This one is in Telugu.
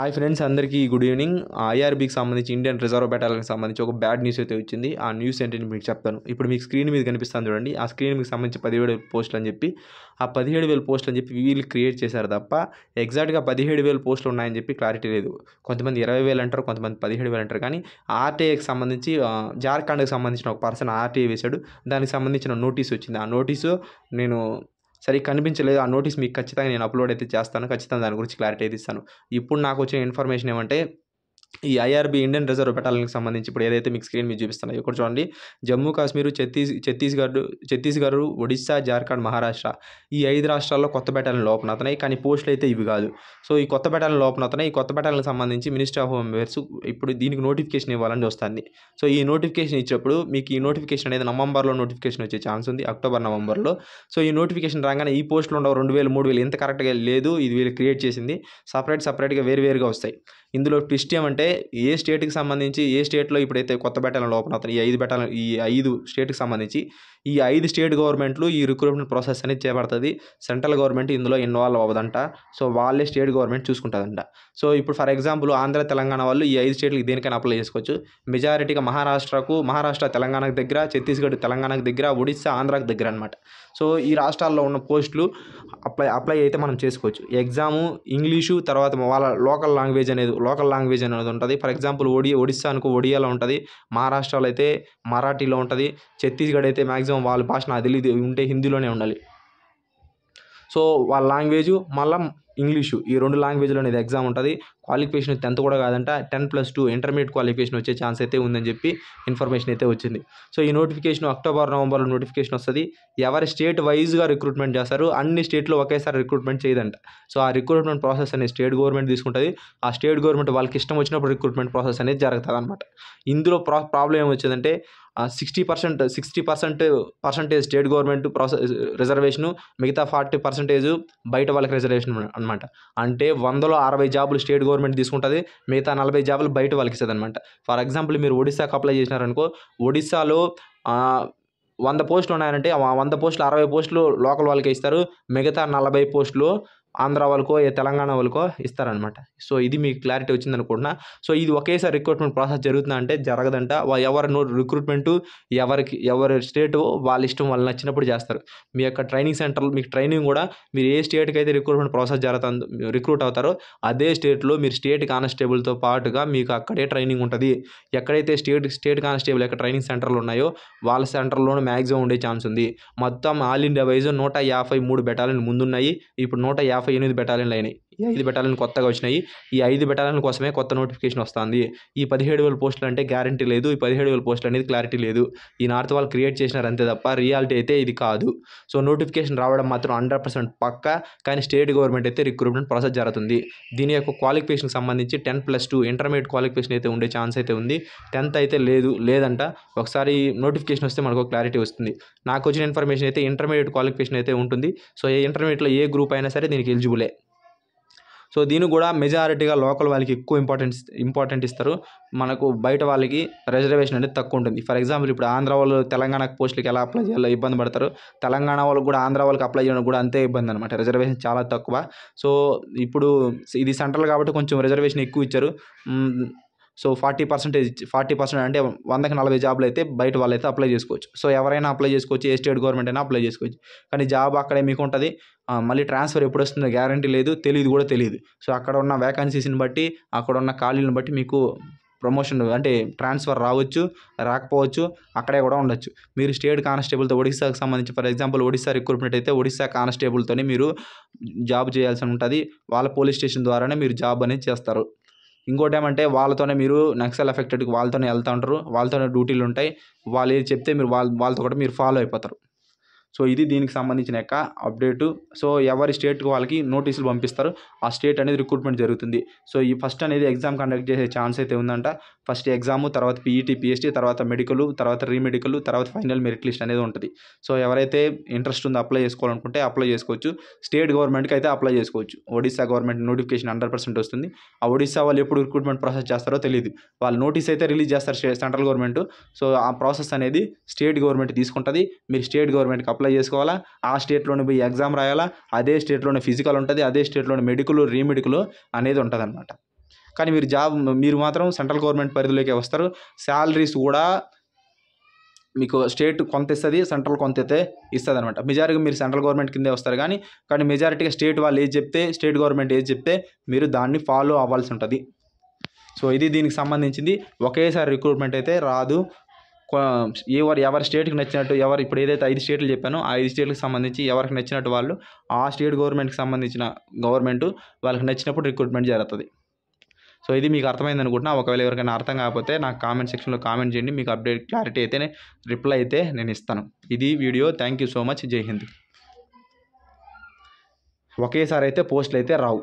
హాయ్ ఫ్రెండ్స్ అందరికీ గుడ్ ఈవినింగ్ ఐఆర్బీకి సంబంధించి ఇండియన్ రిజర్వ్ బెటాలియన్కి సంబంధించి ఒక బ్యాడ్ న్యూస్ అయితే వచ్చింది ఆ న్యూస్ ఏంటంటే మీకు చెప్తాను ఇప్పుడు మీకు స్క్రీన్ మీద కనిపిస్తాను చూడండి ఆ స్క్రీన్ మీకు సంబంధించి పదిహేడు వేల పోస్టులు అని చెప్పి ఆ పదిహేడు వేల పోస్టులు అని చెప్పి వీళ్ళు క్రియేట్ చేశారు తప్ప ఎగ్జాక్ట్గా పదిహేడు వేల పోస్టులు ఉన్నాయని చెప్పి క్లారిటీ లేదు కొంతమంది ఇరవై వేలు అంటారు కొంతమంది పదిహేడు వేలు అంటారు కానీ ఆర్టీఐకి సంబంధించి జార్ఖండ్కి సంబంధించిన ఒక పర్సన్ ఆర్టీఐ వేశాడు దానికి సంబంధించిన నోటీస్ వచ్చింది ఆ నోటీసు నేను సరే కనిపించలేదు ఆ నోటీస్ మీకు ఖచ్చితంగా నేను అప్లోడ్ అయితే చేస్తాను ఖచ్చితంగా దాని గురించి క్లారిటీ అయితే ఇస్తాను ఇప్పుడు నాకు వచ్చిన ఇన్ఫర్మేషన్ ఏమంటే ఈ ఐఆర్బీ ఇండియన్ రిజర్వ్ బెటాలియన్కి సంబంధించి ఇప్పుడు ఏదైతే మీకు స్క్రీన్ మీద చూపిస్తున్నాయో ఇక్కడ చూడండి జమ్మూ కాశ్మీర్ ఛత్తీస్ ఛత్తీస్గఢ్ ఛత్తీస్గఢ్ ఒడిశా జార్ఖండ్ మహారాష్ట్ర ఈ ఐదు రాష్ట్రాల్లో కొత్త బెటాలియన్ లోపన అతనాయి కానీ పోస్టులు అయితే ఇవి కాదు సో ఈ కొత్త బెటాలియన్ లోపన అవుతున్నాయి ఈ కొత్త బెటాలియన్కి సంబంధించి మినిస్టర్ ఆఫ్ హోమ్ అఫేర్స్ ఇప్పుడు దీనికి నోటిఫికేషన్ ఇవ్వాలని వస్తుంది సో ఈ నోటిఫికేషన్ ఇచ్చినప్పుడు మీకు ఈ నోటిఫికేషన్ అనేది నవంబర్లో నోటిఫికేషన్ వచ్చే ఛాన్స్ ఉంది అక్టోబర్ నవంబర్లో సో ఈ నోటిఫికేషన్ రాగానే ఈ పోస్టులు ఉండవు రెండు వేలు మూడు వేలు ఎంత కరెక్ట్గా లేదు ఇది వీళ్ళు క్రియేట్ చేసింది సపరేట్ సపరేట్గా వేరువేరుగా వస్తాయి ఇందులో ట్విస్ట్ ఏమంటే అంటే ఏ స్టేట్కి సంబంధించి ఏ స్టేట్లో ఇప్పుడైతే కొత్త బెటాలియన్లు ఓపెన్ అవుతాయి ఈ ఐదు బెటాలియన్ ఈ ఐదు స్టేట్కి సంబంధించి ఈ ఐదు స్టేట్ గవర్నమెంట్లు ఈ రిక్రూట్మెంట్ ప్రాసెస్ అనేది చేపడుతుంది సెంట్రల్ గవర్నమెంట్ ఇందులో ఇన్వాల్వ్ అవ్వదంట సో వాళ్ళే స్టేట్ గవర్నమెంట్ చూసుకుంటుందంట సో ఇప్పుడు ఫర్ ఎగ్జాంపుల్ ఆంధ్ర తెలంగాణ వాళ్ళు ఈ ఐదు స్టేట్లకు దేనికైనా అప్లై చేసుకోవచ్చు మెజారిటీగా మహారాష్ట్రకు మహారాష్ట్ర తెలంగాణకు దగ్గర ఛత్తీస్గఢ్ తెలంగాణకు దగ్గర ఒడిస్సా ఆంధ్రాకు దగ్గర అనమాట సో ఈ రాష్ట్రాల్లో ఉన్న పోస్టులు అప్లై అప్లై అయితే మనం చేసుకోవచ్చు ఎగ్జాము ఇంగ్లీషు తర్వాత వాళ్ళ లోకల్ లాంగ్వేజ్ అనేది లోకల్ లాంగ్వేజ్ అనేది అనేది ఉంటుంది ఫర్ ఎగ్జాంపుల్ ఒడి ఒడిస్సా అనుకో ఒడియాలో ఉంటుంది మహారాష్ట్రలో అయితే మరాఠీలో ఉంటుంది ఛత్తీస్గఢ్ అయితే మ్యాక్సిమం వాళ్ళ భాష నాకు తెలియదు ఉంటే హిందీలోనే ఉండాలి సో వాళ్ళ లాంగ్వేజు మళ్ళీ ఇంగ్లీషు ఈ రెండు లాంగ్వేజ్లో అనేది ఎగ్జామ్ ఉంటుంది క్వాలిఫికేషన్ టెన్త్ కూడా కాదంట ten plus two intermediate qualification వచ్చే ఛాన్స్ అయితే ఉందని చెప్పి ఇన్ఫర్మేషన్ అయితే వచ్చింది సో ఈ నోటిఫికేషన్ అక్టోబర్ నవంబర్లో నోటిఫికేషన్ వస్తుంది ఎవరి స్టేట్ వైజ్గా రిక్రూట్మెంట్ చేస్తారు అన్ని స్టేట్లో ఒకేసారి రిక్రూట్మెంట్ చేయదంట సో ఆ రిక్రూట్మెంట్ ప్రాసెస్ అనేది స్టేట్ గవర్నమెంట్ తీసుకుంటుంది ఆ స్టేట్ గవర్నమెంట్ వాళ్ళకి ఇష్టం వచ్చినప్పుడు రిక్రూట్మెంట్ ప్రాసెస్ అనేది జరుగుతుంది అనమాట ఇందులో ప్రా ప్రాబ్లం ఏమొచ్చిందంటే sixty percent sixty percent percentage state government process reservation మిగతా ఫార్టీ పర్సెంటేజ్ బయట వాళ్ళకి రిజర్వేషన్ అనమాట అంటే వందలో అరవై జాబులు స్టేట్ గవర్నమెంట్ గవర్నమెంట్ తీసుకుంటుంది మిగతా నలభై జాబులు బయట వాళ్ళకి ఇస్తుంది ఫర్ ఎగ్జాంపుల్ మీరు ఒడిశాకు అప్లై చేసినారనుకో ఒడిశాలో వంద పోస్టులు ఉన్నాయంటే ఆ వంద పోస్టులు అరవై పోస్టులు లోకల్ వాళ్ళకే ఇస్తారు మిగతా నలభై పోస్టులు ఆంధ్ర వాళ్ళకో ఏ తెలంగాణ వాళ్ళకో ఇస్తారనమాట సో ఇది మీకు క్లారిటీ వచ్చింది అనుకుంటున్నా సో ఇది ఒకేసారి రిక్రూట్మెంట్ ప్రాసెస్ జరుగుతుందంటే జరగదంట ఎవరి రిక్రూట్మెంట్ ఎవరికి ఎవరి స్టేట్ వాళ్ళ ఇష్టం వాళ్ళు నచ్చినప్పుడు చేస్తారు మీ యొక్క ట్రైనింగ్ సెంటర్లో మీకు ట్రైనింగ్ కూడా మీరు ఏ స్టేట్కి అయితే రిక్రూట్మెంట్ ప్రాసెస్ జరుగుతుంది రిక్రూట్ అవుతారో అదే స్టేట్లో మీరు స్టేట్ కానిస్టేబుల్తో పాటుగా మీకు అక్కడే ట్రైనింగ్ ఉంటుంది ఎక్కడైతే స్టేట్ స్టేట్ కానిస్టేబుల్ యొక్క ట్రైనింగ్ సెంటర్లు ఉన్నాయో వాళ్ళ సెంటర్లోనే మ్యాక్సిమం ఉండే ఛాన్స్ ఉంది మొత్తం ఆల్ ఇండియా వైజ్ నూట యాభై మూడు బెటాలియన్ ముందున్నాయి ఇప్పుడు నూట యాభై ఎనిమిది బెటాలియన్లు అయినాయి ఈ ఐదు బెటాలను కొత్తగా వచ్చినాయి ఈ ఐదు బెటాలను కోసమే కొత్త నోటిఫికేషన్ వస్తుంది ఈ పదిహేడు వేల పోస్టులు అంటే గ్యారంటీ లేదు ఈ పదిహేడు వేల పోస్టులు అనేది క్లారిటీ లేదు ఈ నార్త్ వాళ్ళు క్రియేట్ చేసినారు అంతే తప్ప రియాలిటీ అయితే ఇది కాదు సో నోటిఫికేషన్ రావడం మాత్రం హండ్రెడ్ పర్సెంట్ పక్క కానీ స్టేట్ గవర్నమెంట్ అయితే రిక్రూట్మెంట్ ప్రాసెస్ జరుగుతుంది దీని యొక్క క్వాలిఫికేషన్కి సంబంధించి ten plus two intermediate qualification అయితే ఉండే ఛాన్స్ అయితే ఉంది టెన్త్ అయితే లేదు లేదంట ఒకసారి నోటిఫికేషన్ వస్తే మనకు క్లారిటీ వస్తుంది నాకు వచ్చిన ఇన్ఫర్మేషన్ అయితే ఇంటర్మీడియట్ క్వాలిఫికేషన్ అయితే ఉంటుంది సో ఏ ఇంటర్మీడియట్లో ఏ గ్రూప్ అయినా సరే దీనికి ఎలిజిబులే సో దీన్ని కూడా మెజారిటీగా లోకల్ వాళ్ళకి ఎక్కువ ఇంపార్టెన్స్ ఇంపార్టెంట్ ఇస్తారు మనకు బయట వాళ్ళకి రిజర్వేషన్ అనేది తక్కువ ఉంటుంది ఫర్ ఎగ్జాంపుల్ ఇప్పుడు ఆంధ్ర వాళ్ళు తెలంగాణ పోస్టులకి ఎలా అప్లై చేయాలో ఇబ్బంది పడతారు తెలంగాణ వాళ్ళకి కూడా ఆంధ్ర వాళ్ళకి అప్లై చేయడం కూడా అంతే ఇబ్బంది అనమాట రిజర్వేషన్ చాలా తక్కువ సో ఇప్పుడు ఇది సెంట్రల్ కాబట్టి కొంచెం రిజర్వేషన్ ఎక్కువ ఇచ్చారు so forty percentage forty percent అంటే వందకి నలభై జాబ్లు అయితే బయట వాళ్ళైతే అప్లై చేసుకోవచ్చు సో ఎవరైనా అప్లై చేసుకోవచ్చు ఏ స్టేట్ గవర్నమెంట్ అయినా అప్లై చేసుకోవచ్చు కానీ జాబ్ అక్కడే మీకు ఉంటుంది మళ్ళీ ట్రాన్స్ఫర్ ఎప్పుడు వస్తుందో గ్యారంటీ లేదు తెలియదు కూడా తెలియదు సో అక్కడ ఉన్న వ్యాకన్సీస్ని బట్టి అక్కడ ఉన్న ఖాళీలను బట్టి మీకు ప్రమోషన్ అంటే ట్రాన్స్ఫర్ రావచ్చు రాకపోవచ్చు అక్కడే కూడా ఉండొచ్చు మీరు స్టేట్ కానిస్టేబుల్తో ఒడిశాకు సంబంధించి ఫర్ ఎగ్జాంపుల్ ఒడిశా రిక్రూట్మెంట్ అయితే ఒడిశా కానిస్టేబుల్తోనే మీరు జాబ్ చేయాల్సి ఉంటుంది వాళ్ళ పోలీస్ స్టేషన్ ద్వారానే మీరు జాబ్ అనేది చేస్తారు ఇంకోటి ఏమంటే వాళ్ళతోనే మీరు నక్సల్ ఎఫెక్టెడ్కి వాళ్ళతోనే వెళ్తూ ఉంటారు వాళ్ళతోనే డ్యూటీలు ఉంటాయి వాళ్ళు ఏది చెప్తే మీరు వాళ్ళ వాళ్ళతో కూడా మీరు ఫాలో అయిపోతారు సో ఇది దీనికి సంబంధించిన యొక్క అప్డేటు సో ఎవరి స్టేట్ వాళ్ళకి నోటీసులు పంపిస్తారు ఆ స్టేట్ అనేది రిక్రూట్మెంట్ జరుగుతుంది సో ఈ ఫస్ట్ అనేది ఎగ్జామ్ కండక్ట్ చేసే ఛాన్స్ అయితే ఉందంట ఫస్ట్ ఎగ్జామ్ తర్వాత పీఈటీ పిఎస్టీ తర్వాత మెడికల్ తర్వాత రీమెడికల్ తర్వాత ఫైనల్ మెరిట్ లిస్ట్ అనేది ఉంటుంది సో ఎవరైతే ఇంట్రెస్ట్ ఉందో అప్లై చేసుకోవాలనుకుంటే అప్లై చేసుకోవచ్చు స్టేట్ గవర్నమెంట్కి అయితే అప్లై చేసుకోవచ్చు Odisha government notification hundred percent వస్తుంది ఆ ఒడిశా వాళ్ళు ఎప్పుడు రిక్రూట్మెంట్ ప్రాసెస్ చేస్తారో తెలియదు వాళ్ళు నోటీస్ అయితే రిలీజ్ చేస్తారు సెంట్రల్ గవర్నమెంట్ సో ఆ ప్రాసెస్ అనేది స్టేట్ గవర్నమెంట్ తీసుకుంటుంది మీరు స్టేట్ గవర్నమెంట్కి అప్లై అప్లై చేసుకోవాలా ఆ స్టేట్లోనే పోయి ఎగ్జామ్ రాయాలా అదే స్టేట్లోనే ఫిజికల్ ఉంటుంది అదే స్టేట్లోనే మెడికల్ రీమెడికల్ అనేది ఉంటుంది అనమాట కానీ మీరు జాబ్ మీరు మాత్రం సెంట్రల్ గవర్నమెంట్ పరిధిలోకి వస్తారు శాలరీస్ కూడా మీకు స్టేట్ కొంత ఇస్తుంది సెంట్రల్ కొంత అయితే ఇస్తుంది అనమాట మెజారిటీ మీరు సెంట్రల్ గవర్నమెంట్ కిందే వస్తారు కానీ కానీ మెజారిటీగా స్టేట్ వాళ్ళు ఏది చెప్తే స్టేట్ గవర్నమెంట్ ఏది చెప్తే మీరు దాన్ని ఫాలో అవ్వాల్సి ఉంటుంది సో ఇది దీనికి సంబంధించింది ఒకేసారి రిక్రూట్మెంట్ అయితే రాదు ఎవరు ఎవరి స్టేట్కి నచ్చినట్టు ఎవరు ఇప్పుడు ఏదైతే ఐదు స్టేట్లు చెప్పానో ఆ ఐదు స్టేట్లకు సంబంధించి ఎవరికి నచ్చినట్టు వాళ్ళు ఆ స్టేట్ గవర్నమెంట్కి సంబంధించిన గవర్నమెంట్ వాళ్ళకి నచ్చినప్పుడు రిక్రూట్మెంట్ జరుగుతుంది సో ఇది మీకు అర్థమైంది అనుకుంటున్నా ఒకవేళ ఎవరికైనా అర్థం కాకపోతే నాకు కామెంట్ సెక్షన్లో కామెంట్ చేయండి మీకు అప్డేట్ క్లారిటీ అయితే రిప్లై అయితే నేను ఇస్తాను ఇది video thank you so much Jai Hind ఒకేసారి అయితే పోస్టులు అయితే రావు